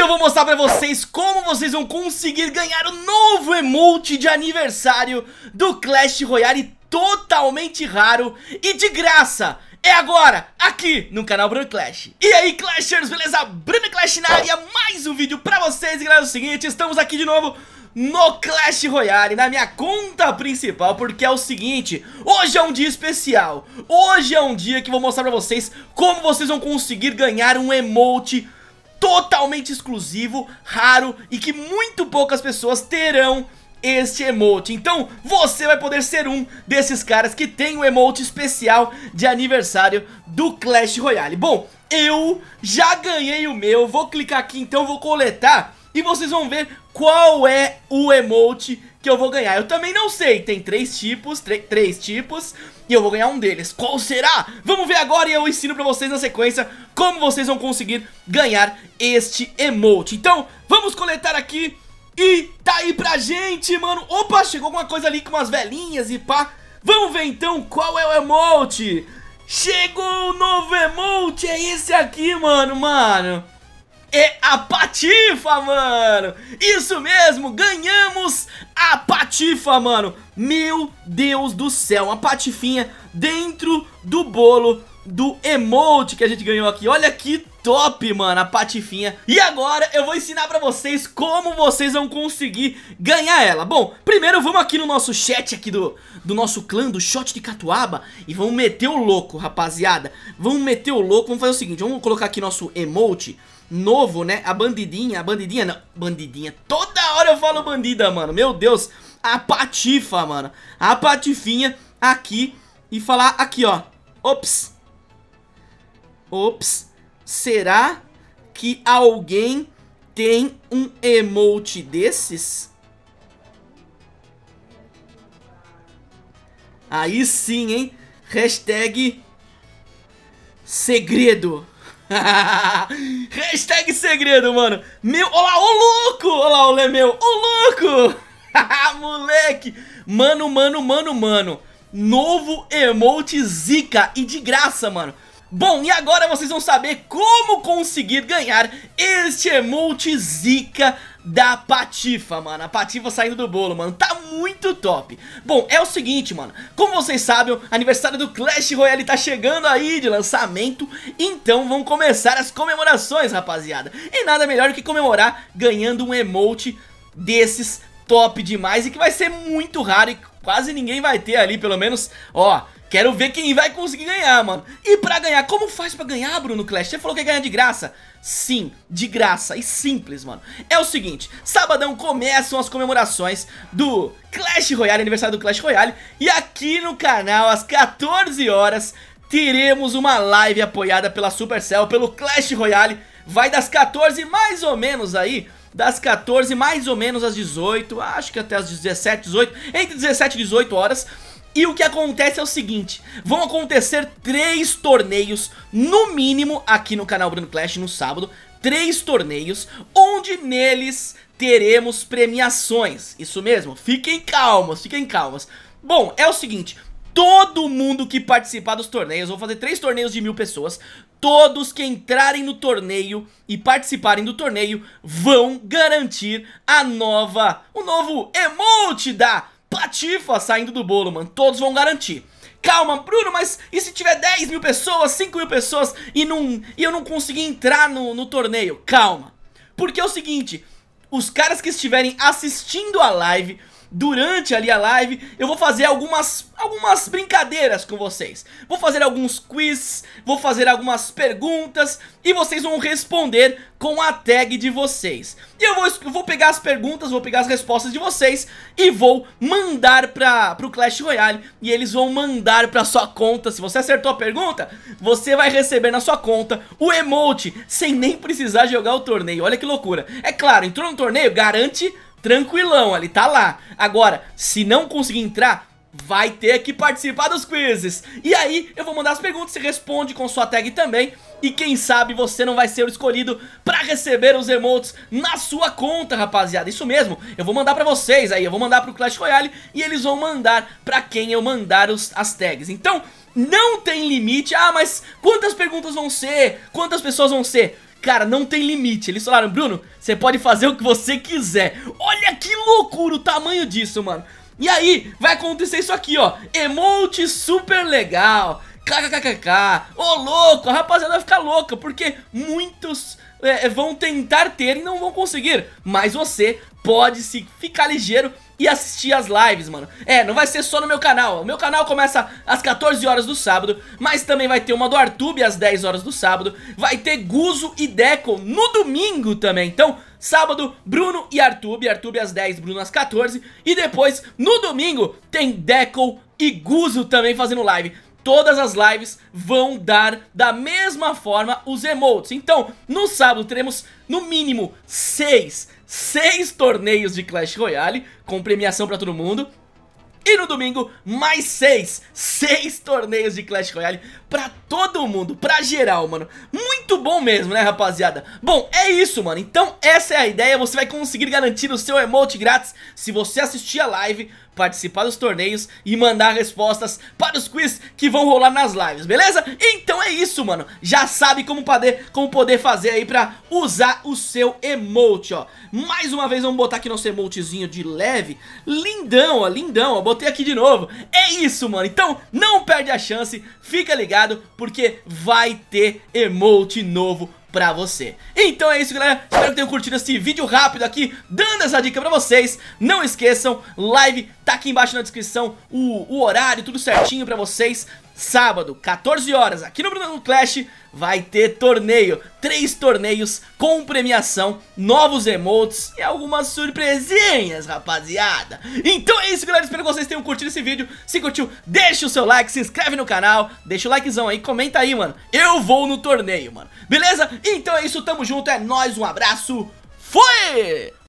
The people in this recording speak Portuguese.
hoje eu vou mostrar pra vocês como vocês vão conseguir ganhar o novo emote de aniversário do Clash Royale totalmente raro e de graça é agora, aqui no canal Bruno Clash E aí Clashers, beleza? Bruno Clash na área, mais um vídeo pra vocês e galera, é o seguinte, estamos aqui de novo no Clash Royale, na minha conta principal, porque é o seguinte, hoje é um dia especial, hoje é um dia que vou mostrar pra vocês como vocês vão conseguir ganhar um emote totalmente exclusivo, raro e que muito poucas pessoas terão este emote Então você vai poder ser um desses caras que tem o um emote especial de aniversário do Clash Royale Bom, eu já ganhei o meu, vou clicar aqui então, vou coletar e vocês vão ver qual é o emote que eu vou ganhar Eu também não sei, tem três tipos, três tipos E eu vou ganhar um deles, qual será? Vamos ver agora e eu ensino pra vocês na sequência Como vocês vão conseguir ganhar este emote Então, vamos coletar aqui E tá aí pra gente, mano Opa, chegou alguma coisa ali com umas velhinhas e pá Vamos ver então qual é o emote Chegou o novo emote, é esse aqui, mano, mano é a Patifa, mano! Isso mesmo, ganhamos a Patifa, mano! Meu Deus do céu, uma patifinha dentro do bolo do emote que a gente ganhou aqui. Olha que top, mano, a patifinha E agora eu vou ensinar pra vocês como vocês vão conseguir ganhar ela Bom, primeiro vamos aqui no nosso chat aqui do, do nosso clã, do shot de Catuaba E vamos meter o louco, rapaziada Vamos meter o louco, vamos fazer o seguinte, vamos colocar aqui nosso emote novo, né? A bandidinha, a bandidinha não, bandidinha Toda hora eu falo bandida, mano, meu Deus A patifa, mano, a patifinha aqui e falar aqui, ó Ops Ops Será que alguém tem um emote desses? Aí sim, hein? Hashtag segredo. Hashtag segredo, mano. Meu, olá, o louco! Olá, o meu, o louco! Moleque! Mano, mano, mano, mano. Novo emote Zika e de graça, mano. Bom, e agora vocês vão saber como conseguir ganhar este emote zica da Patifa, mano. A Patifa saindo do bolo, mano. Tá muito top. Bom, é o seguinte, mano. Como vocês sabem, o aniversário do Clash Royale tá chegando aí de lançamento. Então vão começar as comemorações, rapaziada. E nada melhor do que comemorar ganhando um emote desses top demais e que vai ser muito raro e quase ninguém vai ter ali, pelo menos, ó... Quero ver quem vai conseguir ganhar, mano. E pra ganhar, como faz pra ganhar, Bruno Clash? Você falou que ia ganhar de graça? Sim, de graça e simples, mano. É o seguinte, sabadão começam as comemorações do Clash Royale, aniversário do Clash Royale. E aqui no canal, às 14 horas, teremos uma live apoiada pela Supercell, pelo Clash Royale. Vai das 14 mais ou menos aí das 14 mais ou menos às 18, acho que até às 17, 18, entre 17 e 18 horas. E o que acontece é o seguinte, vão acontecer três torneios, no mínimo, aqui no canal Bruno Clash no sábado, três torneios, onde neles teremos premiações, isso mesmo, fiquem calmos, fiquem calmos. Bom, é o seguinte, todo mundo que participar dos torneios, vou fazer três torneios de mil pessoas, todos que entrarem no torneio e participarem do torneio vão garantir a nova, o novo emote da Patifa saindo do bolo, mano. Todos vão garantir. Calma, Bruno, mas e se tiver 10 mil pessoas, 5 mil pessoas e, não, e eu não conseguir entrar no, no torneio? Calma. Porque é o seguinte, os caras que estiverem assistindo a live durante ali a live, eu vou fazer algumas, algumas brincadeiras com vocês. Vou fazer alguns quiz, vou fazer algumas perguntas e vocês vão responder com a tag de vocês. E eu vou, vou pegar as perguntas, vou pegar as respostas de vocês e vou mandar para o Clash Royale e eles vão mandar para sua conta. Se você acertou a pergunta, você vai receber na sua conta o emote sem nem precisar jogar o torneio. Olha que loucura. É claro, entrou no torneio, garante tranquilão, ele tá lá. Agora, se não conseguir entrar, vai ter que participar dos quizzes. E aí, eu vou mandar as perguntas, você responde com sua tag também. E quem sabe você não vai ser o escolhido pra receber os emotes na sua conta, rapaziada. Isso mesmo, eu vou mandar pra vocês aí, eu vou mandar pro Clash Royale e eles vão mandar pra quem eu mandar os, as tags. Então, não tem limite. Ah, mas quantas perguntas vão ser? Quantas pessoas vão ser? Cara, não tem limite. Eles falaram, Bruno, você pode fazer o que você quiser. Olha que loucura o tamanho disso, mano. E aí, vai acontecer isso aqui, ó. Emote super legal. KKKKK. Ô, oh, louco, a rapaziada vai ficar louca, porque muitos é, é, vão tentar ter e não vão conseguir. Mas você pode se ficar ligeiro e assistir as lives, mano. É, não vai ser só no meu canal. O meu canal começa às 14 horas do sábado, mas também vai ter uma do Artube às 10 horas do sábado. Vai ter Guzo e Deco no domingo também. Então, sábado, Bruno e Artube. Artube às 10, Bruno às 14. E depois, no domingo, tem Deco e Guzo também fazendo live todas as lives vão dar da mesma forma os emotes. Então, no sábado teremos no mínimo 6, 6 torneios de Clash Royale com premiação para todo mundo. E no domingo, mais seis, seis torneios de Clash Royale pra todo mundo, pra geral, mano Muito bom mesmo, né rapaziada? Bom, é isso, mano, então essa é a ideia, você vai conseguir garantir o seu emote grátis Se você assistir a live, participar dos torneios e mandar respostas para os quiz que vão rolar nas lives, beleza? Então é isso, mano. Já sabe como poder, como poder fazer aí pra usar o seu emote, ó. Mais uma vez vamos botar aqui nosso emotezinho de leve. Lindão, ó, lindão, ó. Botei aqui de novo. É isso, mano. Então não perde a chance, fica ligado, porque vai ter emote novo pra você. Então é isso, galera. Espero que tenham curtido esse vídeo rápido aqui, dando essa dica pra vocês. Não esqueçam, live tá aqui embaixo na descrição, o, o horário, tudo certinho pra vocês sábado, 14 horas, aqui no Bruno Clash, vai ter torneio. Três torneios com premiação, novos emotes e algumas surpresinhas, rapaziada. Então é isso, galera. Espero que vocês tenham curtido esse vídeo. Se curtiu, deixa o seu like, se inscreve no canal, deixa o likezão aí, comenta aí, mano. Eu vou no torneio, mano. Beleza? Então é isso, tamo junto, é nóis, um abraço, fui!